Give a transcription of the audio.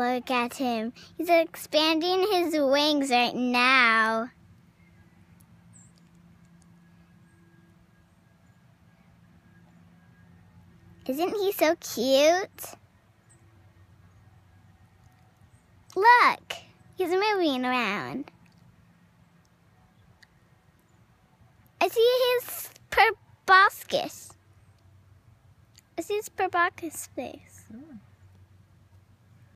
Look at him. He's expanding his wings right now. Isn't he so cute? Look, he's moving around. I see his proboscis. I see his proboscis face. Hmm.